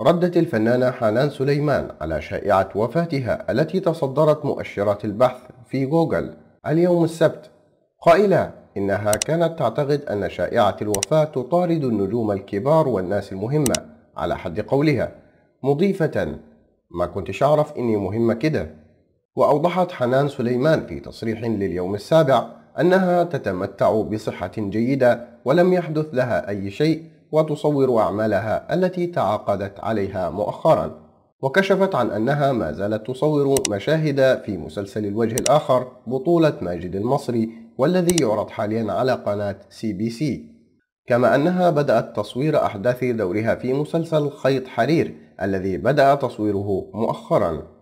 ردت الفنانة حنان سليمان على شائعة وفاتها التي تصدرت مؤشرات البحث في جوجل اليوم السبت قائلة إنها كانت تعتقد أن شائعة الوفاة تطارد النجوم الكبار والناس المهمة على حد قولها مضيفة ما كنتش أعرف إني مهمة كده وأوضحت حنان سليمان في تصريح لليوم السابع أنها تتمتع بصحة جيدة ولم يحدث لها أي شيء وتصور أعمالها التي تعاقدت عليها مؤخرا وكشفت عن أنها ما زالت تصور مشاهد في مسلسل الوجه الآخر بطولة ماجد المصري والذي يعرض حاليا على قناة سي بي سي كما أنها بدأت تصوير أحداث دورها في مسلسل خيط حرير الذي بدأ تصويره مؤخرا